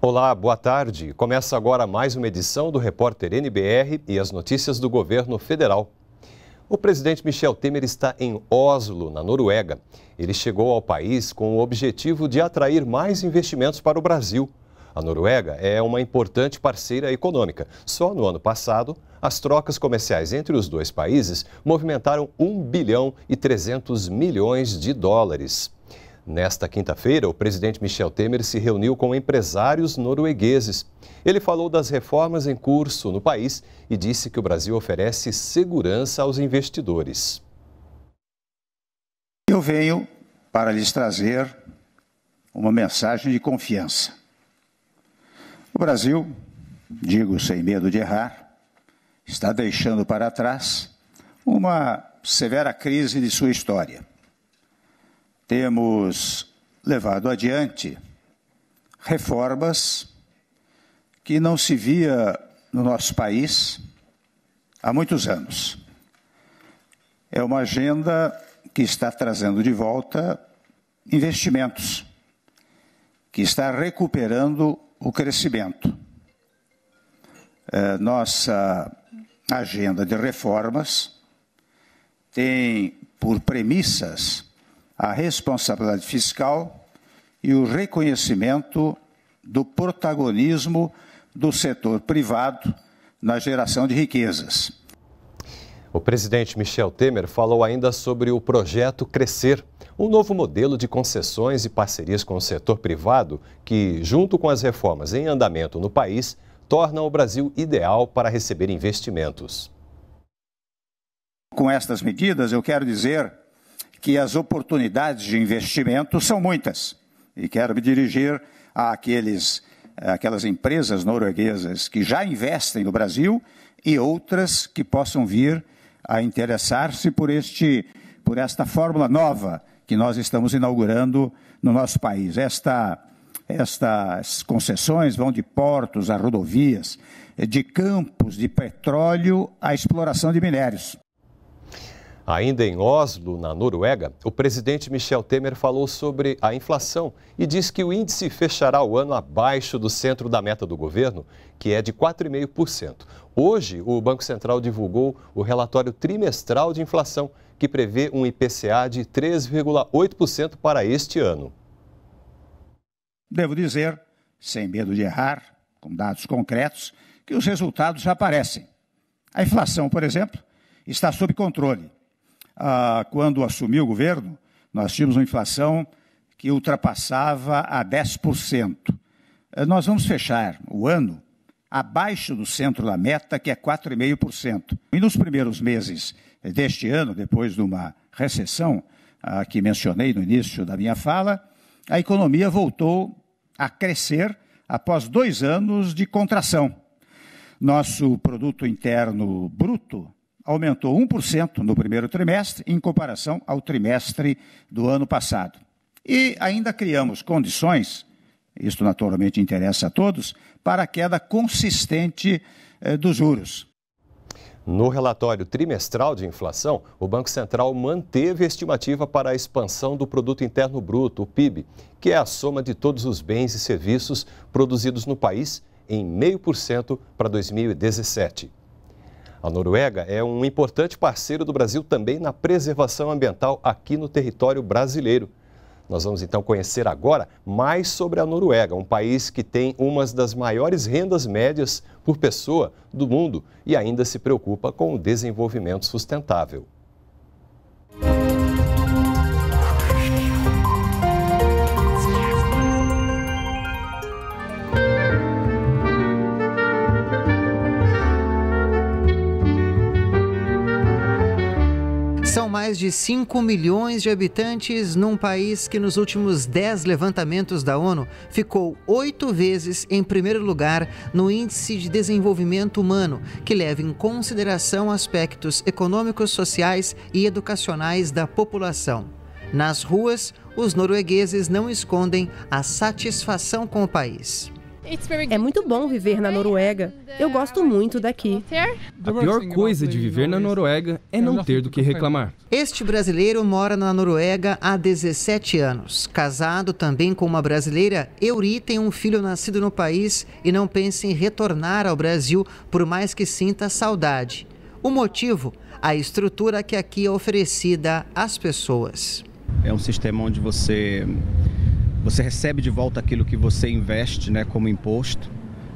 Olá, boa tarde. Começa agora mais uma edição do Repórter NBR e as notícias do governo federal. O presidente Michel Temer está em Oslo, na Noruega. Ele chegou ao país com o objetivo de atrair mais investimentos para o Brasil. A Noruega é uma importante parceira econômica. Só no ano passado, as trocas comerciais entre os dois países movimentaram 1 bilhão e 300 milhões de dólares. Nesta quinta-feira, o presidente Michel Temer se reuniu com empresários noruegueses. Ele falou das reformas em curso no país e disse que o Brasil oferece segurança aos investidores. Eu venho para lhes trazer uma mensagem de confiança. Brasil, digo sem medo de errar, está deixando para trás uma severa crise de sua história. Temos levado adiante reformas que não se via no nosso país há muitos anos. É uma agenda que está trazendo de volta investimentos, que está recuperando o crescimento. É, nossa agenda de reformas tem por premissas a responsabilidade fiscal e o reconhecimento do protagonismo do setor privado na geração de riquezas. O presidente Michel Temer falou ainda sobre o projeto Crescer, um novo modelo de concessões e parcerias com o setor privado que, junto com as reformas em andamento no país, torna o Brasil ideal para receber investimentos. Com estas medidas, eu quero dizer que as oportunidades de investimento são muitas. E quero me dirigir àqueles, àquelas empresas norueguesas que já investem no Brasil e outras que possam vir a interessar-se por, este, por esta fórmula nova que nós estamos inaugurando no nosso país. Esta, estas concessões vão de portos a rodovias, de campos de petróleo à exploração de minérios. Ainda em Oslo, na Noruega, o presidente Michel Temer falou sobre a inflação e diz que o índice fechará o ano abaixo do centro da meta do governo, que é de 4,5%. Hoje, o Banco Central divulgou o relatório trimestral de inflação, que prevê um IPCA de 3,8% para este ano. Devo dizer, sem medo de errar, com dados concretos, que os resultados já aparecem. A inflação, por exemplo, está sob controle. Ah, quando assumi o governo, nós tínhamos uma inflação que ultrapassava a 10%. Ah, nós vamos fechar o ano abaixo do centro da meta, que é 4,5%. E nos primeiros meses deste ano, depois de uma recessão que mencionei no início da minha fala, a economia voltou a crescer após dois anos de contração. Nosso produto interno bruto aumentou 1% no primeiro trimestre, em comparação ao trimestre do ano passado. E ainda criamos condições isto naturalmente interessa a todos, para a queda consistente eh, dos juros. No relatório trimestral de inflação, o Banco Central manteve a estimativa para a expansão do Produto Interno Bruto, o PIB, que é a soma de todos os bens e serviços produzidos no país em 0,5% para 2017. A Noruega é um importante parceiro do Brasil também na preservação ambiental aqui no território brasileiro. Nós vamos então conhecer agora mais sobre a Noruega, um país que tem uma das maiores rendas médias por pessoa do mundo e ainda se preocupa com o desenvolvimento sustentável. de 5 milhões de habitantes num país que nos últimos 10 levantamentos da ONU ficou oito vezes em primeiro lugar no Índice de Desenvolvimento Humano, que leva em consideração aspectos econômicos, sociais e educacionais da população. Nas ruas, os noruegueses não escondem a satisfação com o país. É muito bom viver na Noruega. Eu gosto muito daqui. A pior coisa de viver na Noruega é não ter do que reclamar. Este brasileiro mora na Noruega há 17 anos. Casado também com uma brasileira, Euri tem um filho nascido no país e não pensa em retornar ao Brasil, por mais que sinta saudade. O motivo? A estrutura que aqui é oferecida às pessoas. É um sistema onde você você recebe de volta aquilo que você investe, né, como imposto.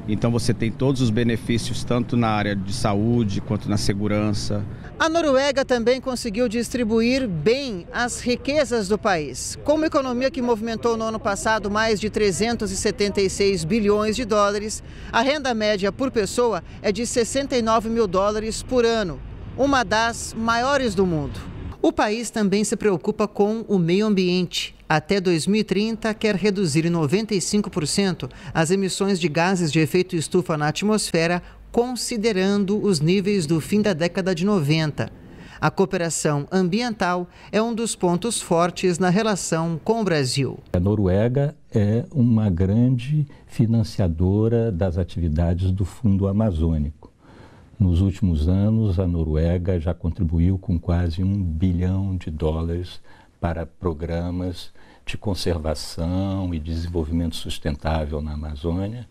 Então você tem todos os benefícios, tanto na área de saúde quanto na segurança. A Noruega também conseguiu distribuir bem as riquezas do país. Como economia que movimentou no ano passado mais de 376 bilhões de dólares, a renda média por pessoa é de 69 mil dólares por ano, uma das maiores do mundo. O país também se preocupa com o meio ambiente. Até 2030, quer reduzir em 95% as emissões de gases de efeito estufa na atmosfera, considerando os níveis do fim da década de 90. A cooperação ambiental é um dos pontos fortes na relação com o Brasil. A Noruega é uma grande financiadora das atividades do Fundo Amazônico. Nos últimos anos, a Noruega já contribuiu com quase um bilhão de dólares para programas de conservação e desenvolvimento sustentável na Amazônia.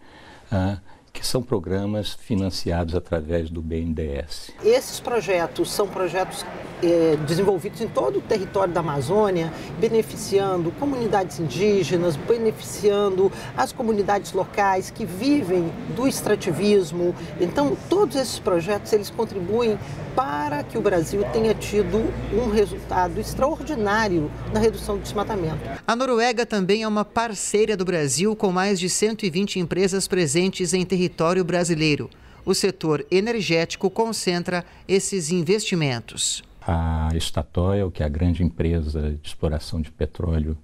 Ah, que são programas financiados através do BNDES. Esses projetos são projetos é, desenvolvidos em todo o território da Amazônia, beneficiando comunidades indígenas, beneficiando as comunidades locais que vivem do extrativismo. Então, todos esses projetos eles contribuem para que o Brasil tenha tido um resultado extraordinário na redução do desmatamento. A Noruega também é uma parceira do Brasil com mais de 120 empresas presentes em território território brasileiro. O setor energético concentra esses investimentos. A Statoil, que é a grande empresa de exploração de petróleo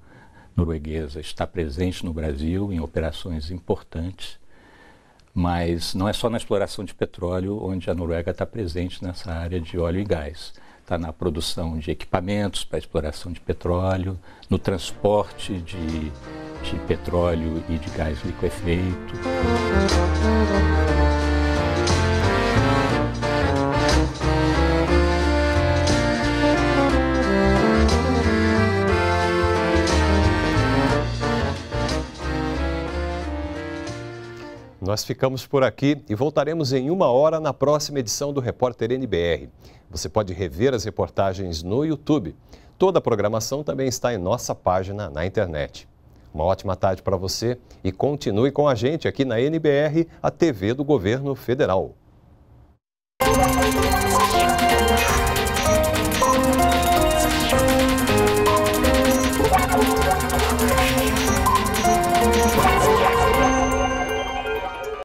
norueguesa, está presente no Brasil em operações importantes, mas não é só na exploração de petróleo onde a Noruega está presente nessa área de óleo e gás está na produção de equipamentos para exploração de petróleo, no transporte de, de petróleo e de gás liquefeito. Nós ficamos por aqui e voltaremos em uma hora na próxima edição do Repórter NBR. Você pode rever as reportagens no YouTube. Toda a programação também está em nossa página na internet. Uma ótima tarde para você e continue com a gente aqui na NBR, a TV do Governo Federal.